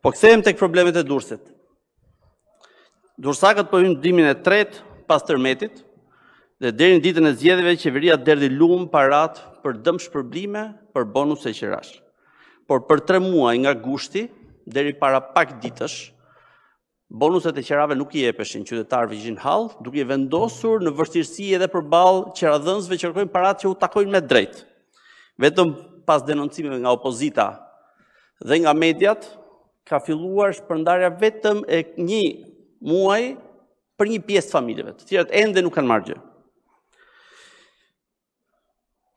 Po kësejmë të problemet e dursit. Dursakët përvinë po dimin e tretë pas tërmetit, dhe derin ditën e zjedheve, qeveria derdi lumë parat për dëmë shpërblime për bonus e qërash. Por për tre muaj nga gushti, deri para pak ditësh, bonuset e qërave nuk i epeshin qytetarëve gjinë halë, duke i vendosur në vërstirësi edhe për balë qëra dhënzve që parat që u takojnë me drejtë. Vetëm pas denoncimeve nga opozita dhe nga mediat, ka filluar shpërndarja vetëm e një muaj për një pjesë të familjeve, të tjerët ende nuk kanë marrë gjë.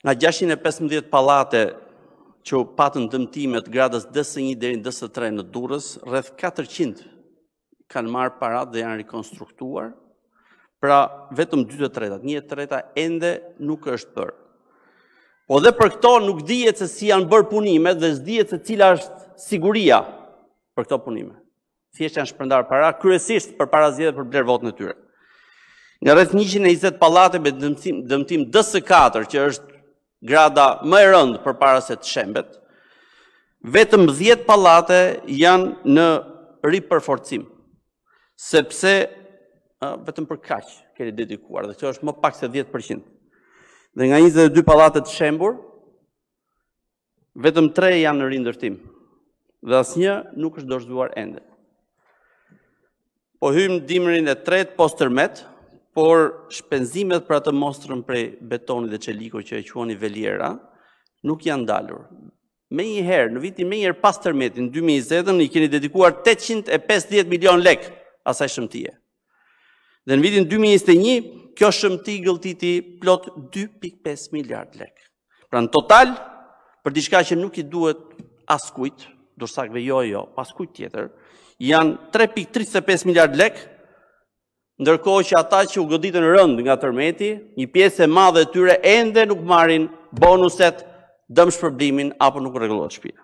Nga 615 palate që patën dëmtimet gradës DS1 deri DS3 në Durrës, rreth 400 kanë marrë parat dhe janë rekonstruktuar, pra vetëm 2 të tretat, 1 të tretat ende nuk është bërë. Po dhe për këto nuk dhijet se si janë bërë punimet dhe zdijet se cila është siguria, për këto punime. Thjesht janë shpërndar para, kryesisht për para zgjedhjeve për bler votën e tyre. Nga rreth 120 pallate me dëmtim dëmtim DS4, që është grada më e rëndë për para se të shembet, vetëm 10 pallate janë në ripërforcim, sepse vetëm për kaq keni dedikuar dhe që është më pak se 10%. Dhe nga 22 pallate të shembur, vetëm 3 janë në rindërtim dhe asnjë nuk është dorëzuar ende. Po hymë dimërin e tret postërmet, por shpenzimet për atë mostrën prej betoni dhe qeliko që e quani veliera, nuk janë dalur. Me një herë, në vitin me një herë pas tërmetin, 2020 në i keni dedikuar 850 milion lek asaj shëmtije. Dhe në vitin 2021, kjo shëmti gëlltiti plot 2.5 miliard lek. Pra në total, për diçka që nuk i duhet askujt, dursakve jo jo, pas kujt tjetër, janë 3.35 miliard lek, ndërkohë që ata që u goditën rënd nga tërmeti, një pjesë e madhe tyre ende nuk marin bonuset dëmë shpërblimin apo nuk regullohet shpina.